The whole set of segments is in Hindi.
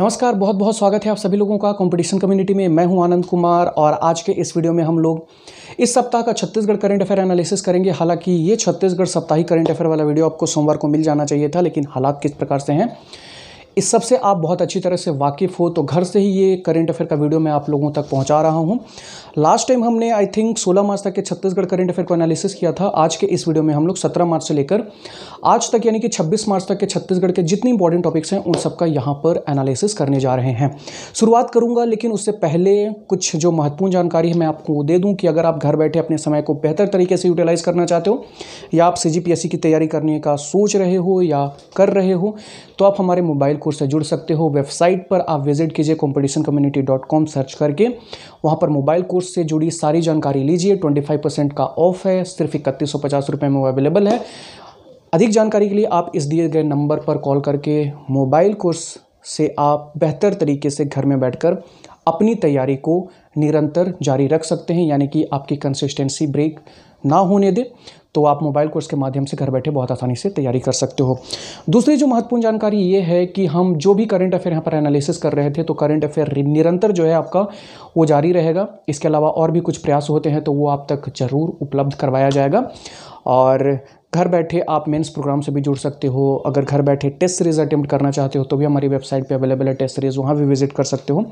नमस्कार बहुत बहुत स्वागत है आप सभी लोगों का कंपटीशन कम्युनिटी में मैं हूं आनंद कुमार और आज के इस वीडियो में हम लोग इस सप्ताह का छत्तीसगढ़ करंट अफेयर एनालिसिस करेंगे हालांकि ये छत्तीसगढ़ साप्ताहिक करंट अफेयर वाला वीडियो आपको सोमवार को मिल जाना चाहिए था लेकिन हालात किस प्रकार से हैं इस सब से आप बहुत अच्छी तरह से वाकिफ़ हो तो घर से ही ये करंट अफेयर का वीडियो मैं आप लोगों तक पहुंचा रहा हूं लास्ट टाइम हमने आई थिंक 16 मार्च तक के छत्तीसगढ़ करंट अफेयर को एनालिसिस किया था आज के इस वीडियो में हम लोग 17 मार्च से लेकर आज तक यानी कि 26 मार्च तक के छत्तीसगढ़ के जितने इंपॉर्टेंट टॉपिक्स हैं उन सबका यहाँ पर एनालिसिस करने जा रहे हैं शुरुआत करूँगा लेकिन उससे पहले कुछ जो महत्वपूर्ण जानकारी है मैं आपको दे दूँ कि अगर आप घर बैठे अपने समय को बेहतर तरीके से यूटिलाइज़ करना चाहते हो या आप सी की तैयारी करने का सोच रहे हो या कर रहे हो तो आप हमारे मोबाइल को कोर्स से जुड़ सकते हो वेबसाइट पर आप विजिट कीजिए competition community dot com search करके वहाँ पर मोबाइल कोर्स से जुड़ी सारी जानकारी लीजिए ट्वेंटी फाइव परसेंट का ऑफ है सिर्फ इकतीस सौ पचास रुपये में वो अवेलेबल है अधिक जानकारी के लिए आप इस दिए गए नंबर पर कॉल करके मोबाइल कोर्स से आप बेहतर तरीके से घर में बैठकर अपनी तैयारी को निरंतर जारी रख सकते हैं यानी कि आपकी कंसिस्टेंसी ब्रेक ना होने दें तो आप मोबाइल कोर्स के माध्यम से घर बैठे बहुत आसानी से तैयारी कर सकते हो दूसरी जो महत्वपूर्ण जानकारी ये है कि हम जो भी करंट अफेयर यहाँ पर एनालिसिस कर रहे थे तो करंट अफेयर निरंतर जो है आपका वो जारी रहेगा इसके अलावा और भी कुछ प्रयास होते हैं तो वो आप तक ज़रूर उपलब्ध करवाया जाएगा और घर बैठे आप मेंस प्रोग्राम से भी जुड़ सकते हो अगर घर बैठे टेस्ट सीरीज़ अटैम्प्ट करना चाहते हो तो भी हमारी वेबसाइट पे अवेलेबल है टेस्ट सीरीज़ वहाँ भी विजिट कर सकते हो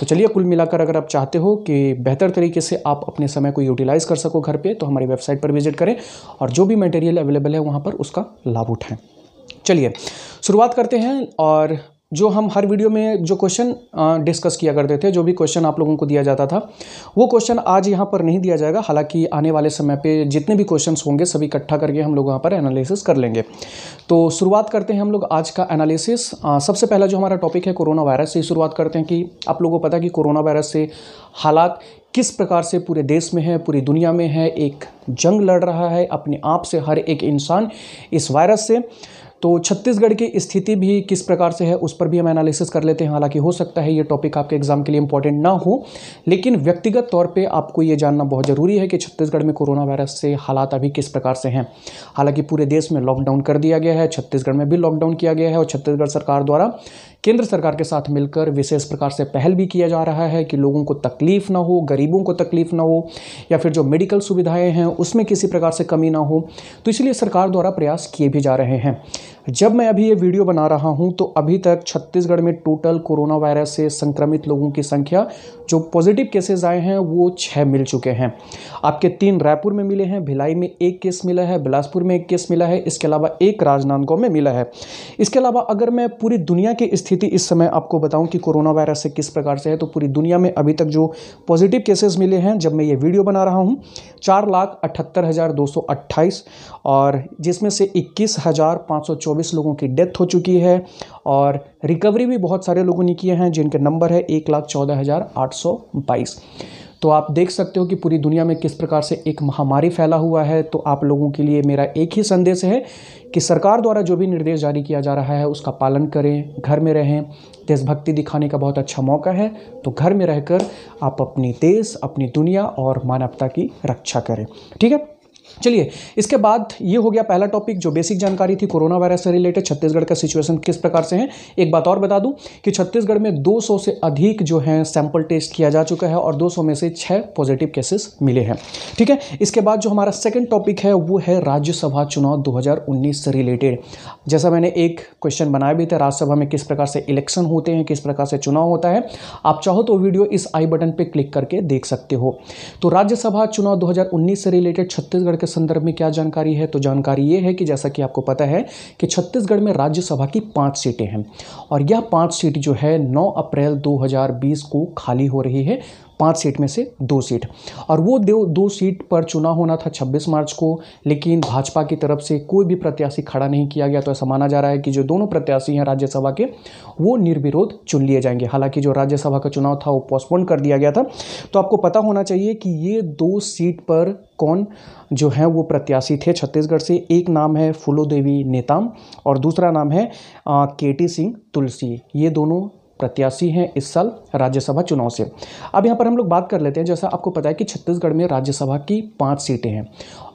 तो चलिए कुल मिलाकर अगर आप चाहते हो कि बेहतर तरीके से आप अपने समय को यूटिलाइज़ कर सको घर पर तो हमारी वेबसाइट पर विजिट करें और जो भी मटेरियल अवेलेबल है वहाँ पर उसका लाभ उठाएँ चलिए शुरुआत करते हैं और जो हम हर वीडियो में जो क्वेश्चन डिस्कस किया करते थे जो भी क्वेश्चन आप लोगों को दिया जाता था वो क्वेश्चन आज यहाँ पर नहीं दिया जाएगा हालांकि आने वाले समय पे जितने भी क्वेश्चंस होंगे सभी इकट्ठा करके हम लोग यहाँ पर एनालिसिस कर लेंगे तो शुरुआत करते हैं हम लोग आज का एनालिसिस सबसे पहला जो हमारा टॉपिक है कोरोना वायरस से शुरुआत करते हैं कि आप लोगों को पता है कि कोरोना वायरस से हालात किस प्रकार से पूरे देश में है पूरी दुनिया में है एक जंग लड़ रहा है अपने आप से हर एक इंसान इस वायरस से तो छत्तीसगढ़ की स्थिति भी किस प्रकार से है उस पर भी हम एनालिसिस कर लेते हैं हालांकि हो सकता है ये टॉपिक आपके एग्जाम के लिए इंपॉर्टेंट ना हो लेकिन व्यक्तिगत तौर पर आपको ये जानना बहुत ज़रूरी है कि छत्तीसगढ़ में कोरोना वायरस से हालात अभी किस प्रकार से हैं हालांकि पूरे देश में लॉकडाउन कर दिया गया है छत्तीसगढ़ में भी लॉकडाउन किया गया है और छत्तीसगढ़ सरकार द्वारा केंद्र सरकार के साथ मिलकर विशेष प्रकार से पहल भी किया जा रहा है कि लोगों को तकलीफ़ ना हो गरीबों को तकलीफ़ ना हो या फिर जो मेडिकल सुविधाएं हैं उसमें किसी प्रकार से कमी ना हो तो इसलिए सरकार द्वारा प्रयास किए भी जा रहे हैं जब मैं अभी ये वीडियो बना रहा हूँ तो अभी तक छत्तीसगढ़ में टोटल कोरोना वायरस से संक्रमित लोगों की संख्या जो पॉजिटिव केसेज आए हैं वो छः मिल चुके हैं आपके तीन रायपुर में मिले हैं भिलाई में एक केस मिला है बिलासपुर में एक केस मिला है इसके अलावा एक राजनांदगांव में मिला है इसके अलावा अगर मैं पूरी दुनिया की स्थिति इस समय आपको बताऊँ कि कोरोना वायरस से किस प्रकार से है तो पूरी दुनिया में अभी तक जो पॉजिटिव केसेज मिले हैं जब मैं ये वीडियो बना रहा हूँ चार लाख अठहत्तर हज़ार दो सौ अट्ठाईस और जिसमें से इक्कीस हज़ार पाँच सौ चौबीस चौबीस लोगों की डेथ हो चुकी है और रिकवरी भी बहुत सारे लोगों ने किए हैं जिनके नंबर है एक लाख चौदह हज़ार आठ सौ बाईस तो आप देख सकते हो कि पूरी दुनिया में किस प्रकार से एक महामारी फैला हुआ है तो आप लोगों के लिए मेरा एक ही संदेश है कि सरकार द्वारा जो भी निर्देश जारी किया जा रहा है उसका पालन करें घर में रहें देशभक्ति दिखाने का बहुत अच्छा मौका है तो घर में रहकर आप अपनी देश अपनी दुनिया और मानवता की रक्षा करें ठीक है चलिए इसके बाद ये हो गया पहला टॉपिक जो बेसिक जानकारी थी कोरोना वायरस से रिलेटेड छत्तीसगढ़ का सिचुएशन किस प्रकार से है एक बात और बता दूं कि छत्तीसगढ़ में 200 से अधिक जो है सैंपल टेस्ट किया जा चुका है और 200 में से छः पॉजिटिव केसेस मिले हैं ठीक है इसके बाद जो हमारा सेकेंड टॉपिक है वो है राज्यसभा चुनाव दो से रिलेटेड जैसा मैंने एक क्वेश्चन बनाया भी था राज्यसभा में किस प्रकार से इलेक्शन होते हैं किस प्रकार से चुनाव होता है आप चाहो तो वीडियो इस आई बटन पर क्लिक करके देख सकते हो तो राज्यसभा चुनाव दो से रिलेटेड छत्तीसगढ़ के संदर्भ में क्या जानकारी है तो जानकारी ये है कि जैसा कि आपको पता है कि छत्तीसगढ़ में राज्यसभा की पाँच सीटें हैं और यह पाँच सीट जो है नौ अप्रैल दो को खाली हो रही है पाँच सीट में से दो सीट और वो दो दो सीट पर चुनाव होना था 26 मार्च को लेकिन भाजपा की तरफ से कोई भी प्रत्याशी खड़ा नहीं किया गया तो ऐसा माना जा रहा है कि जो दोनों प्रत्याशी हैं राज्यसभा के वो निर्विरोध चुन लिए जाएंगे हालांकि जो राज्यसभा का चुनाव था वो पोस्टपोन कर दिया गया था तो आपको पता होना चाहिए कि ये दो सीट पर कौन जो है वो प्रत्याशी थे छत्तीसगढ़ से एक नाम है फुलो देवी नेताम और दूसरा नाम है के टी सिंह तुलसी ये दोनों प्रत्याशी हैं इस साल राज्यसभा चुनाव से अब यहाँ पर हम लोग बात कर लेते हैं जैसा आपको पता है कि छत्तीसगढ़ में राज्यसभा की पाँच सीटें हैं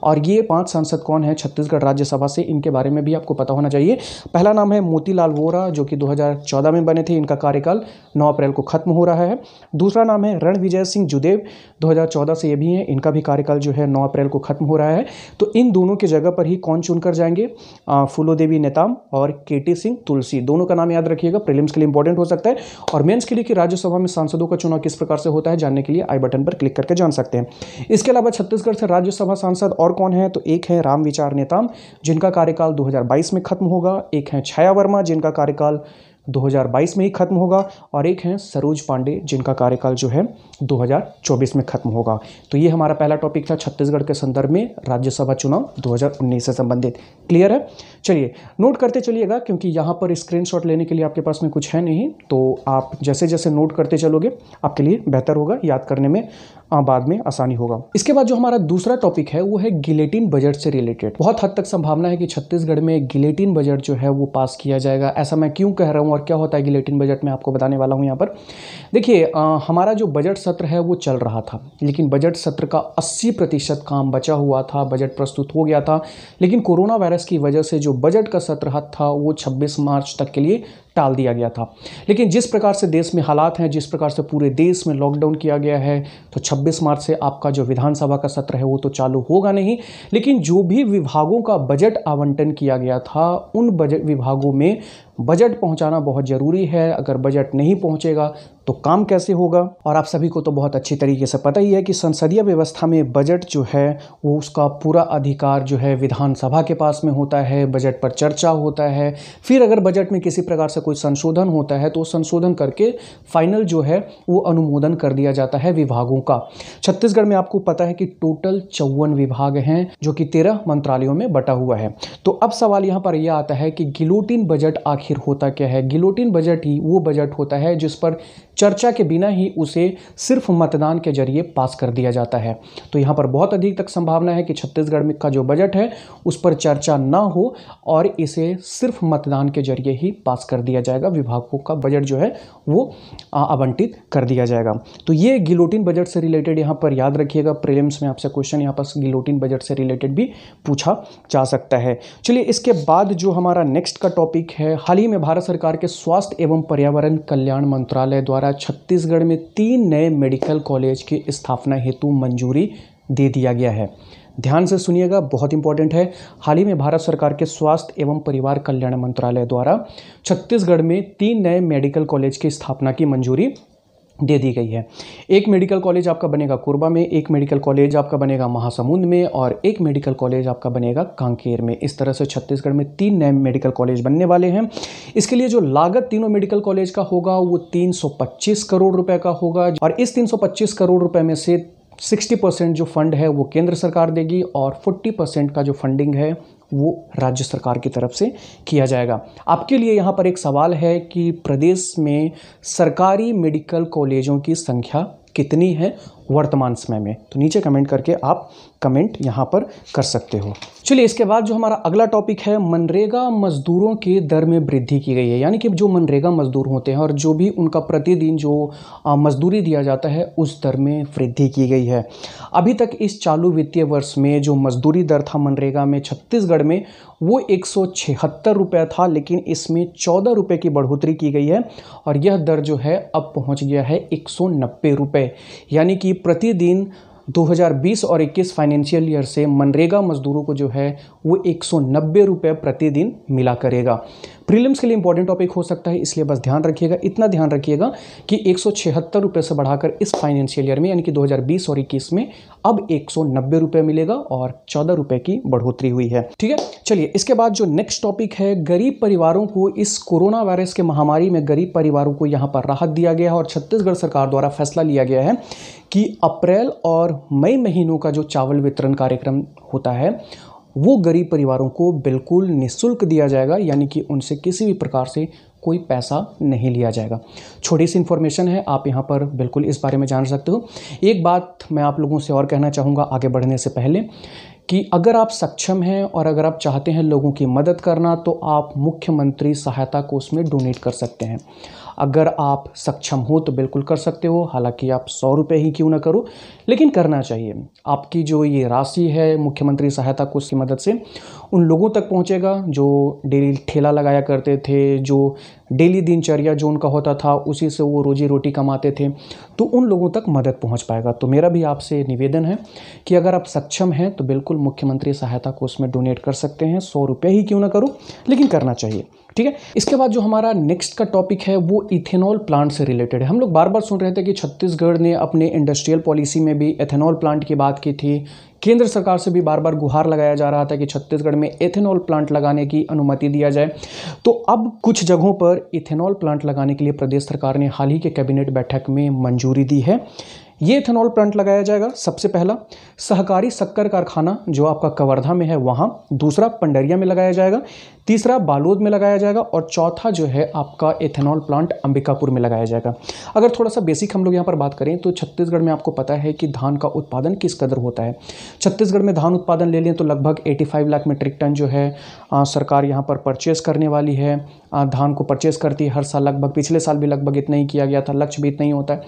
और ये पांच सांसद कौन है छत्तीसगढ़ राज्यसभा से इनके बारे में भी आपको पता होना चाहिए पहला नाम है मोतीलाल वोरा जो कि 2014 में बने थे इनका कार्यकाल 9 अप्रैल को खत्म हो रहा है दूसरा नाम है रणविजय सिंह जुदेव 2014 से ये भी हैं इनका भी कार्यकाल जो है 9 अप्रैल को खत्म हो रहा है तो इन दोनों की जगह पर ही कौन चुनकर जाएंगे फूलो देवी नेताम और के सिंह तुलसी दोनों का नाम याद रखिएगा प्रिलिम्स के लिए इंपॉर्टेंट हो सकता है और मेन्स के लिए कि राज्यसभा में सांसदों का चुनाव किस प्रकार से होता है जानने के लिए आई बटन पर क्लिक करके जान सकते हैं इसके अलावा छत्तीसगढ़ से राज्यसभा सांसद और कौन है तो एक है राम विचार नेताम जिनका कार्यकाल 2022 में खत्म होगा एक है छाया वर्मा जिनका कार्यकाल 2022 में ही खत्म होगा और एक हैं सरोज पांडे जिनका कार्यकाल जो है 2024 में खत्म होगा तो ये हमारा पहला टॉपिक था छत्तीसगढ़ के संदर्भ में राज्यसभा चुनाव 2019 से संबंधित क्लियर है चलिए नोट करते चलिएगा क्योंकि यहाँ पर स्क्रीनशॉट लेने के लिए आपके पास में कुछ है नहीं तो आप जैसे जैसे नोट करते चलोगे आपके लिए बेहतर होगा याद करने में बाद में आसानी होगा इसके बाद जो हमारा दूसरा टॉपिक है वो है गिलेटिन बजट से रिलेटेड बहुत हद तक संभावना है कि छत्तीसगढ़ में गिलेटिन बजट जो है वो पास किया जाएगा ऐसा मैं क्यों कह रहा हूँ और क्या होता है गिलेटिन बजट में आपको बताने वाला हूँ यहाँ पर देखिए हमारा जो बजट सत्र है वो चल रहा था लेकिन बजट सत्र का अस्सी प्रतिशत काम बचा हुआ था बजट प्रस्तुत हो गया था लेकिन कोरोना वायरस की वजह से जो बजट का सत्र था वो छब्बीस मार्च तक के लिए टाल दिया गया था लेकिन जिस प्रकार से देश में हालात हैं जिस प्रकार से पूरे देश में लॉकडाउन किया गया है तो 26 मार्च से आपका जो विधानसभा का सत्र है वो तो चालू होगा नहीं लेकिन जो भी विभागों का बजट आवंटन किया गया था उन बजट विभागों में बजट पहुंचाना बहुत ज़रूरी है अगर बजट नहीं पहुंचेगा तो काम कैसे होगा और आप सभी को तो बहुत अच्छी तरीके से पता ही है कि संसदीय व्यवस्था में बजट जो है वो उसका पूरा अधिकार जो है विधानसभा के पास में होता है बजट पर चर्चा होता है फिर अगर बजट में किसी प्रकार से कोई संशोधन होता है तो संशोधन करके फाइनल जो है वो अनुमोदन कर दिया जाता है विभागों का छत्तीसगढ़ में आपको पता है कि टोटल चौवन विभाग हैं जो कि तेरह मंत्रालयों में बटा हुआ है तो अब सवाल यहाँ पर यह आता है कि गिलोटिन बजट आखिर आखिर होता क्या है गिलोटिन बजट ही वो बजट होता है जिस पर चर्चा के बिना ही उसे सिर्फ मतदान के जरिए पास कर दिया जाता है तो यहाँ पर बहुत अधिक तक संभावना है कि छत्तीसगढ़ में का जो बजट है उस पर चर्चा ना हो और इसे सिर्फ मतदान के जरिए ही पास कर दिया जाएगा विभागों का बजट जो है वो आवंटित कर दिया जाएगा तो ये गिलोटिन बजट से रिलेटेड यहाँ पर याद रखिएगा प्रेलिम्स में आपसे क्वेश्चन यहाँ पर गिलोटिन बजट से रिलेटेड भी पूछा जा सकता है चलिए इसके बाद जो हमारा नेक्स्ट का टॉपिक है हाल ही में भारत सरकार के स्वास्थ्य एवं पर्यावरण कल्याण मंत्रालय द्वारा छत्तीसगढ़ में तीन नए मेडिकल कॉलेज की स्थापना हेतु मंजूरी दे दिया गया है ध्यान से सुनिएगा बहुत इंपॉर्टेंट है हाल ही में भारत सरकार के स्वास्थ्य एवं परिवार कल्याण मंत्रालय द्वारा छत्तीसगढ़ में तीन नए मेडिकल कॉलेज की स्थापना की मंजूरी दे दी गई है एक मेडिकल कॉलेज आपका बनेगा कोरबा में एक मेडिकल कॉलेज आपका बनेगा महासमुंद में और एक मेडिकल कॉलेज आपका बनेगा कांकेर में इस तरह से छत्तीसगढ़ में तीन नए मेडिकल कॉलेज बनने वाले हैं इसके लिए जो लागत तीनों मेडिकल कॉलेज का होगा वो 325 करोड़ रुपए का होगा और इस 325 करोड़ रुपए में से 60 परसेंट जो फंड है वो केंद्र सरकार देगी और 40 परसेंट का जो फंडिंग है वो राज्य सरकार की तरफ से किया जाएगा आपके लिए यहाँ पर एक सवाल है कि प्रदेश में सरकारी मेडिकल कॉलेजों की संख्या कितनी है वर्तमान समय में तो नीचे कमेंट करके आप कमेंट यहाँ पर कर सकते हो चलिए इसके बाद जो हमारा अगला टॉपिक है मनरेगा मजदूरों के दर में वृद्धि की गई है यानी कि जो मनरेगा मजदूर होते हैं और जो भी उनका प्रतिदिन जो मजदूरी दिया जाता है उस दर में वृद्धि की गई है अभी तक इस चालू वित्तीय वर्ष में जो मजदूरी दर था मनरेगा में छत्तीसगढ़ में वो एक सौ था लेकिन इसमें चौदह रुपये की बढ़ोतरी की गई है और यह दर जो है अब पहुँच गया है एक रुपये यानी कि प्रतिदिन 2020 और 21 फाइनेंशियल ईयर से मनरेगा मजदूरों को जो है वो एक सौ प्रतिदिन मिला करेगा प्रीलिम्स के लिए इंपॉर्टेंट टॉपिक हो सकता है इसलिए बस ध्यान रखिएगा इतना ध्यान रखिएगा कि एक सौ से बढ़ाकर इस फाइनेंशियल ईयर में यानी कि 2020 और 21 में अब एक सौ मिलेगा और चौदह रुपये की बढ़ोतरी हुई है ठीक है चलिए इसके बाद जो नेक्स्ट टॉपिक है गरीब परिवारों को इस कोरोना वायरस के महामारी में गरीब परिवारों को यहाँ पर राहत दिया गया है और छत्तीसगढ़ सरकार द्वारा फैसला लिया गया है कि अप्रैल और मई महीनों का जो चावल वितरण कार्यक्रम होता है वो गरीब परिवारों को बिल्कुल निशुल्क दिया जाएगा यानी कि उनसे किसी भी प्रकार से कोई पैसा नहीं लिया जाएगा छोटी सी इन्फॉर्मेशन है आप यहाँ पर बिल्कुल इस बारे में जान सकते हो एक बात मैं आप लोगों से और कहना चाहूँगा आगे बढ़ने से पहले कि अगर आप सक्षम हैं और अगर आप चाहते हैं लोगों की मदद करना तो आप मुख्यमंत्री सहायता कोष में डोनेट कर सकते हैं अगर आप सक्षम हो तो बिल्कुल कर सकते हो हालांकि आप सौ रुपये ही क्यों ना करो लेकिन करना चाहिए आपकी जो ये राशि है मुख्यमंत्री सहायता कोष की मदद से उन लोगों तक पहुँचेगा जो डेली ठेला लगाया करते थे जो डेली दिनचर्या जो उनका होता था उसी से वो रोजी रोटी कमाते थे तो उन लोगों तक मदद पहुंच पाएगा तो मेरा भी आपसे निवेदन है कि अगर आप सक्षम हैं तो बिल्कुल मुख्यमंत्री सहायता कोष में डोनेट कर सकते हैं सौ रुपये ही क्यों ना करो लेकिन करना चाहिए ठीक है इसके बाद जो हमारा नेक्स्ट का टॉपिक है वो इथेनॉल प्लांट से रिलेटेड है हम लोग बार बार सुन रहे थे कि छत्तीसगढ़ ने अपने इंडस्ट्रियल पॉलिसी में भी इथेनॉल प्लांट की बात की थी केंद्र सरकार से भी बार बार गुहार लगाया जा रहा था कि छत्तीसगढ़ में इथेनॉल प्लांट लगाने की अनुमति दिया जाए तो अब कुछ जगहों पर इथेनॉल प्लांट लगाने के लिए प्रदेश सरकार ने हाल ही के कैबिनेट बैठक में मंजूरी दी है ये इथेनॉल प्लांट लगाया जाएगा सबसे पहला सहकारी शक्कर कारखाना जो आपका कवर्धा में है वहाँ दूसरा पंडरिया में लगाया जाएगा तीसरा बालोद में लगाया जाएगा और चौथा जो है आपका एथेनॉल प्लांट अंबिकापुर में लगाया जाएगा अगर थोड़ा सा बेसिक हम लोग यहाँ पर बात करें तो छत्तीसगढ़ में आपको पता है कि धान का उत्पादन किस कदर होता है छत्तीसगढ़ में धान उत्पादन ले लें तो लगभग 85 लाख मीट्रिक टन जो है आ, सरकार यहाँ पर परचेस करने वाली है धान को परचेस करती है हर साल लगभग पिछले साल भी लगभग इतना ही किया गया था लक्ष्य भी इतना ही होता है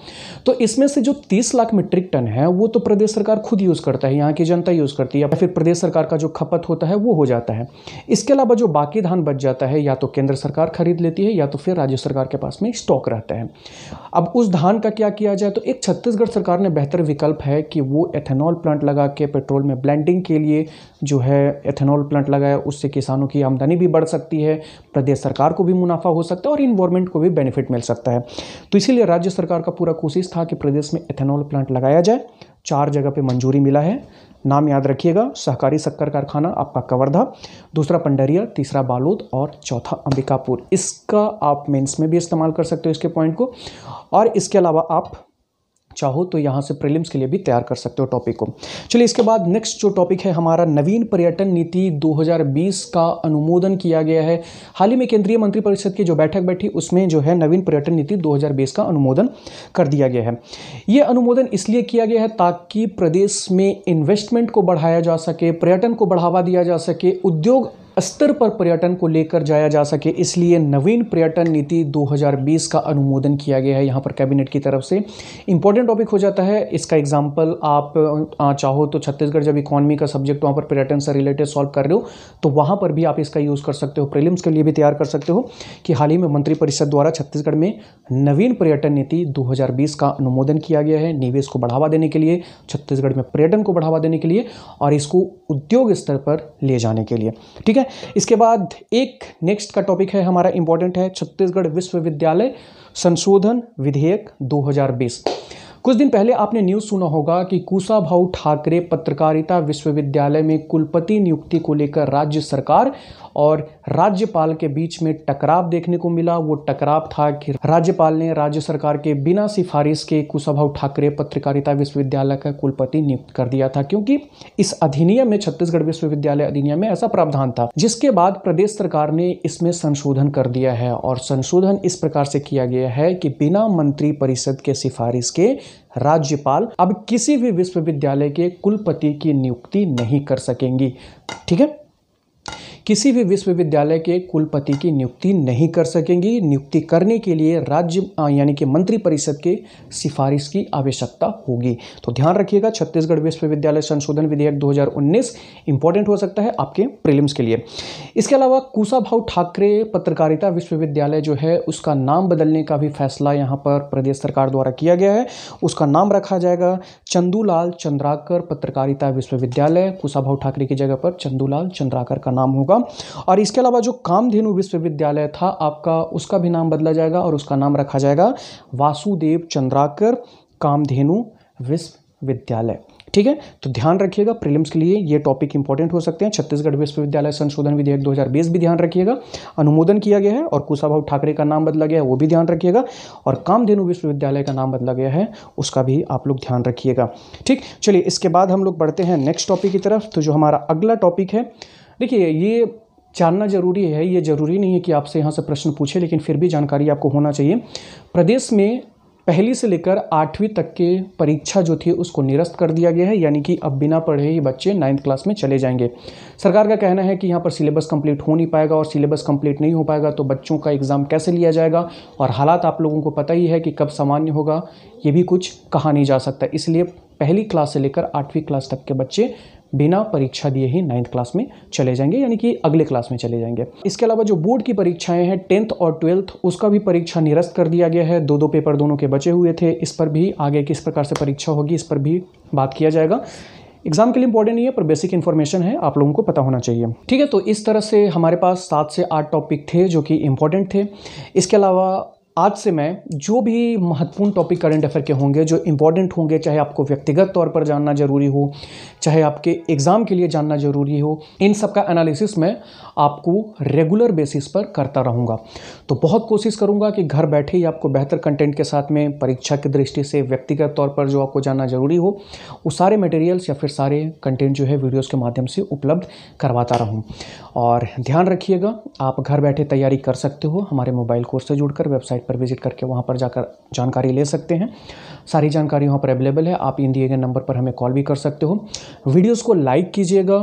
तो इसमें से जो तीस लाख मीट्रिक टन है वो तो प्रदेश सरकार खुद यूज़ करता है यहाँ की जनता यूज़ करती है या फिर प्रदेश सरकार का जो खपत होता है वो हो जाता है इसके अलावा जो बात बाकी धान बच जाता है या तो केंद्र सरकार खरीद लेती है या तो फिर राज्य सरकार के पास में स्टॉक रहता है अब उस धान का क्या किया जाए तो एक छत्तीसगढ़ सरकार ने बेहतर विकल्प है कि वो एथेनॉल प्लांट लगा के पेट्रोल में ब्लेंडिंग के लिए जो है एथेनॉल प्लांट लगाया उससे किसानों की आमदनी भी बढ़ सकती है प्रदेश सरकार को भी मुनाफा हो सकता है और इन्वायरमेंट को भी बेनिफिट मिल सकता है तो इसीलिए राज्य सरकार का पूरा कोशिश था कि प्रदेश में एथेनॉल प्लांट लगाया जाए चार जगह पे मंजूरी मिला है नाम याद रखिएगा सहकारी शक्कर कारखाना आपका कवर्धा दूसरा पंडरिया तीसरा बालोद और चौथा अंबिकापुर इसका आप मेंस में भी इस्तेमाल कर सकते हो इसके पॉइंट को और इसके अलावा आप चाहो तो यहाँ से प्रीलिम्स के लिए भी तैयार कर सकते हो टॉपिक को चलिए इसके बाद नेक्स्ट जो टॉपिक है हमारा नवीन पर्यटन नीति 2020 का अनुमोदन किया गया है हाल ही में केंद्रीय मंत्रिपरिषद की जो बैठक बैठी उसमें जो है नवीन पर्यटन नीति 2020 का अनुमोदन कर दिया गया है ये अनुमोदन इसलिए किया गया है ताकि प्रदेश में इन्वेस्टमेंट को बढ़ाया जा सके पर्यटन को बढ़ावा दिया जा सके उद्योग स्तर पर पर्यटन को लेकर जाया जा सके इसलिए नवीन पर्यटन नीति 2020 का अनुमोदन किया गया है यहाँ पर कैबिनेट की तरफ से इंपॉर्टेंट टॉपिक हो जाता है इसका एग्जाम्पल आप चाहो तो छत्तीसगढ़ जब इकोनॉमी का सब्जेक्ट वहाँ पर पर्यटन से रिलेटेड सॉल्व कर रहे हो तो वहाँ पर भी आप इसका यूज़ कर सकते हो प्रिलिम्स के लिए भी तैयार कर सकते हो कि हाल ही में मंत्रिपरिषद द्वारा छत्तीसगढ़ में नवीन पर्यटन नीति दो का अनुमोदन किया गया है निवेश को बढ़ावा देने के लिए छत्तीसगढ़ में पर्यटन को बढ़ावा देने के लिए और इसको उद्योग स्तर पर ले जाने के लिए ठीक है इसके बाद एक नेक्स्ट का टॉपिक है हमारा इंपॉर्टेंट है छत्तीसगढ़ विश्वविद्यालय संशोधन विधेयक 2020 कुछ दिन पहले आपने न्यूज़ सुना होगा कि कुशाभाऊ ठाकरे पत्रकारिता विश्वविद्यालय में कुलपति नियुक्ति को लेकर राज्य सरकार और राज्यपाल के बीच में टकराव देखने को मिला वो टकराव था कि राज्यपाल ने राज्य सरकार के बिना सिफारिश के कुशाभाऊ ठाकरे पत्रकारिता विश्वविद्यालय का कुलपति नियुक्त कर दिया था क्योंकि इस अधिनियम में छत्तीसगढ़ विश्वविद्यालय अधिनियम में ऐसा प्रावधान था जिसके बाद प्रदेश सरकार ने इसमें संशोधन कर दिया है और संशोधन इस प्रकार से किया गया है कि बिना मंत्री परिषद के सिफारिश के राज्यपाल अब किसी भी विश्वविद्यालय के कुलपति की नियुक्ति नहीं कर सकेंगी ठीक है किसी भी विश्वविद्यालय के कुलपति की नियुक्ति नहीं कर सकेंगी नियुक्ति करने के लिए राज्य यानी कि मंत्रिपरिषद के सिफारिश की आवश्यकता होगी तो ध्यान रखिएगा छत्तीसगढ़ विश्वविद्यालय संशोधन विधेयक 2019 इंपॉर्टेंट हो सकता है आपके प्रीलिम्स के लिए इसके अलावा कुशाभाऊ ठाकरे पत्रकारिता विश्वविद्यालय जो है उसका नाम बदलने का भी फैसला यहाँ पर प्रदेश सरकार द्वारा किया गया है उसका नाम रखा जाएगा चंदूलाल चंद्राकर पत्रकारिता विश्वविद्यालय कुशाभा ठाकरे की जगह पर चंदूलाल चंद्राकर का नाम होगा होगा और इसके अलावा जो कामधेनु विश्वविद्यालय था आपका उसका भी नाम बदला जाएगा और उसका नाम रखा जाएगा वासुदेव चंद्राकर कामधेनु विश्वविद्यालय ठीक है तो ध्यान रखिएगा प्रीलिम्स के लिए ये टॉपिक इंपॉर्टेंट हो सकते हैं छत्तीसगढ़ विश्वविद्यालय संशोधन विधेयक 2020 भी ध्यान रखिएगा अनुमोदन किया गया है और कुशाभाव ठाकरे का नाम बदला गया है वो भी ध्यान रखिएगा और कामधेनु विश्वविद्यालय का नाम बदला गया है उसका भी आप लोग ध्यान रखिएगा ठीक चलिए इसके बाद हम लोग बढ़ते हैं नेक्स्ट टॉपिक की तरफ तो जो हमारा अगला टॉपिक है देखिए ये जानना जरूरी है ये जरूरी नहीं है कि आपसे यहाँ से प्रश्न पूछे लेकिन फिर भी जानकारी आपको होना चाहिए प्रदेश में पहली से लेकर आठवीं तक के परीक्षा जो थी उसको निरस्त कर दिया गया है यानी कि अब बिना पढ़े ही बच्चे नाइन्थ क्लास में चले जाएंगे सरकार का कहना है कि यहाँ पर सिलेबस कंप्लीट हो नहीं पाएगा और सिलेबस कंप्लीट नहीं हो पाएगा तो बच्चों का एग्ज़ाम कैसे लिया जाएगा और हालात आप लोगों को पता ही है कि कब सामान्य होगा ये भी कुछ कहा नहीं जा सकता इसलिए पहली क्लास से लेकर आठवीं क्लास तक के बच्चे बिना परीक्षा दिए ही नाइन्थ क्लास में चले जाएंगे यानी कि अगले क्लास में चले जाएंगे इसके अलावा जो बोर्ड की परीक्षाएं हैं टेंथ और ट्वेल्थ उसका भी परीक्षा निरस्त कर दिया गया है दो दो पेपर दोनों के बचे हुए थे इस पर भी आगे किस प्रकार से परीक्षा होगी इस पर भी बात किया जाएगा एग्जाम के लिए इंपॉर्टेंट नहीं है पर बेसिक इन्फॉर्मेशन है आप लोगों को पता होना चाहिए ठीक है तो इस तरह से हमारे पास सात से आठ टॉपिक थे जो कि इंपॉर्टेंट थे इसके अलावा आज से मैं जो भी महत्वपूर्ण टॉपिक करंट अफेयर के होंगे जो इम्पोर्टेंट होंगे चाहे आपको व्यक्तिगत तौर पर जानना जरूरी हो चाहे आपके एग्ज़ाम के लिए जानना जरूरी हो इन सब का एनालिसिस मैं आपको रेगुलर बेसिस पर करता रहूँगा तो बहुत कोशिश करूँगा कि घर बैठे ही आपको बेहतर कंटेंट के साथ में परीक्षा की दृष्टि से व्यक्तिगत तौर पर जो आपको जानना जरूरी हो वो सारे मटेरियल्स या फिर सारे कंटेंट जो है वीडियोज़ के माध्यम से उपलब्ध करवाता रहूँ और ध्यान रखिएगा आप घर बैठे तैयारी कर सकते हो हमारे मोबाइल कोर्स से जुड़कर वेबसाइट पर विज़िट करके वहाँ पर जाकर जानकारी ले सकते हैं सारी जानकारी वहाँ पर अवेलेबल है आप इन दिए गए नंबर पर हमें कॉल भी कर सकते हो वीडियोज़ को लाइक कीजिएगा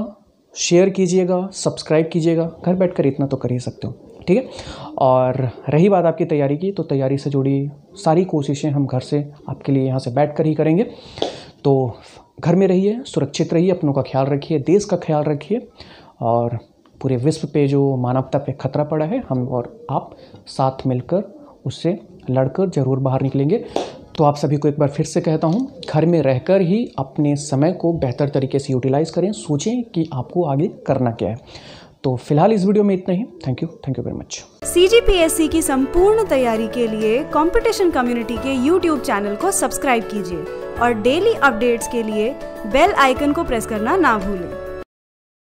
शेयर कीजिएगा सब्सक्राइब कीजिएगा घर बैठकर इतना तो कर ही सकते हो ठीक है और रही बात आपकी तैयारी की तो तैयारी से जुड़ी सारी कोशिशें हम घर से आपके लिए यहाँ से बैठ कर ही करेंगे तो घर में रहिए सुरक्षित रहिए अपनों का ख्याल रखिए देश का ख्याल रखिए और पूरे विश्व पे जो मानवता पे खतरा पड़ा है हम और आप साथ मिलकर उससे लड़कर ज़रूर बाहर निकलेंगे तो आप सभी को एक बार फिर से कहता हूँ घर में रहकर ही अपने समय को बेहतर तरीके से यूटिलाइज़ करें सोचें कि आपको आगे करना क्या है तो फिलहाल इस वीडियो में इतना ही thank you thank you very much सी की संपूर्ण तैयारी के लिए कॉम्पिटिशन कम्युनिटी के यूट्यूब चैनल को सब्सक्राइब कीजिए और डेली अपडेट्स के लिए बेल आइकन को प्रेस करना ना भूलें